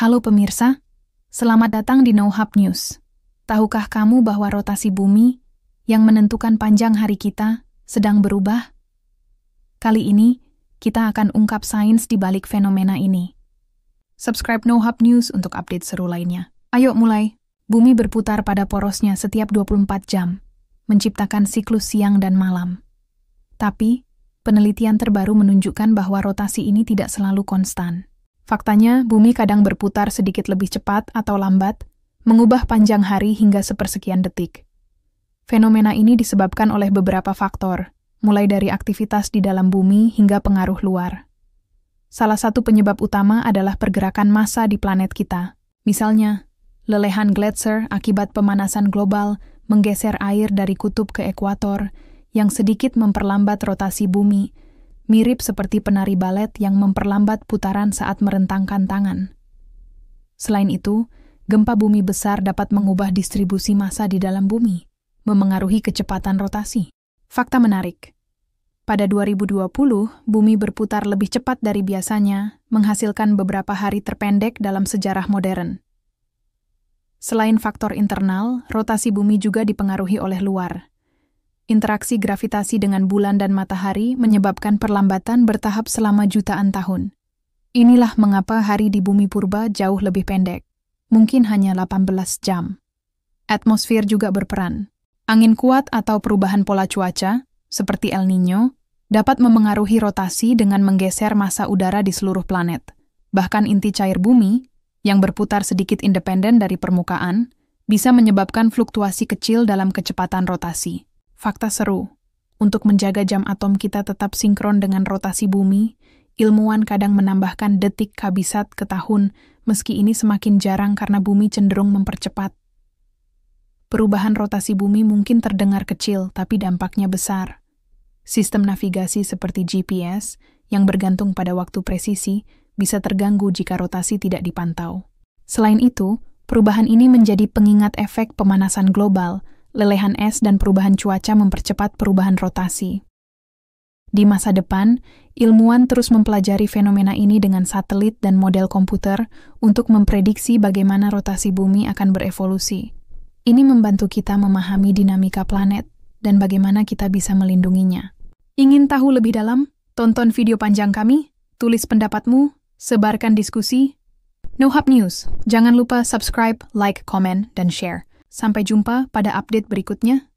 Halo pemirsa, selamat datang di NoHub News. Tahukah kamu bahwa rotasi bumi yang menentukan panjang hari kita sedang berubah? Kali ini, kita akan ungkap sains di balik fenomena ini. Subscribe NoHub News untuk update seru lainnya. Ayo mulai. Bumi berputar pada porosnya setiap 24 jam, menciptakan siklus siang dan malam. Tapi, penelitian terbaru menunjukkan bahwa rotasi ini tidak selalu konstan. Faktanya, bumi kadang berputar sedikit lebih cepat atau lambat, mengubah panjang hari hingga sepersekian detik. Fenomena ini disebabkan oleh beberapa faktor, mulai dari aktivitas di dalam bumi hingga pengaruh luar. Salah satu penyebab utama adalah pergerakan massa di planet kita. Misalnya, lelehan gletser akibat pemanasan global menggeser air dari kutub ke ekuator, yang sedikit memperlambat rotasi bumi, mirip seperti penari balet yang memperlambat putaran saat merentangkan tangan. Selain itu, gempa bumi besar dapat mengubah distribusi massa di dalam bumi, memengaruhi kecepatan rotasi. Fakta menarik. Pada 2020, bumi berputar lebih cepat dari biasanya, menghasilkan beberapa hari terpendek dalam sejarah modern. Selain faktor internal, rotasi bumi juga dipengaruhi oleh luar, interaksi gravitasi dengan bulan dan matahari menyebabkan perlambatan bertahap selama jutaan tahun. Inilah mengapa hari di bumi purba jauh lebih pendek, mungkin hanya 18 jam. Atmosfer juga berperan. Angin kuat atau perubahan pola cuaca, seperti El Nino, dapat memengaruhi rotasi dengan menggeser masa udara di seluruh planet. Bahkan inti cair bumi, yang berputar sedikit independen dari permukaan, bisa menyebabkan fluktuasi kecil dalam kecepatan rotasi. Fakta seru. Untuk menjaga jam atom kita tetap sinkron dengan rotasi bumi, ilmuwan kadang menambahkan detik kabisat ke tahun, meski ini semakin jarang karena bumi cenderung mempercepat. Perubahan rotasi bumi mungkin terdengar kecil, tapi dampaknya besar. Sistem navigasi seperti GPS, yang bergantung pada waktu presisi, bisa terganggu jika rotasi tidak dipantau. Selain itu, perubahan ini menjadi pengingat efek pemanasan global – lelehan es dan perubahan cuaca mempercepat perubahan rotasi. Di masa depan, ilmuwan terus mempelajari fenomena ini dengan satelit dan model komputer untuk memprediksi bagaimana rotasi bumi akan berevolusi. Ini membantu kita memahami dinamika planet dan bagaimana kita bisa melindunginya. Ingin tahu lebih dalam? Tonton video panjang kami, tulis pendapatmu, sebarkan diskusi. No Hub News, jangan lupa subscribe, like, comment, dan share. Sampai jumpa pada update berikutnya.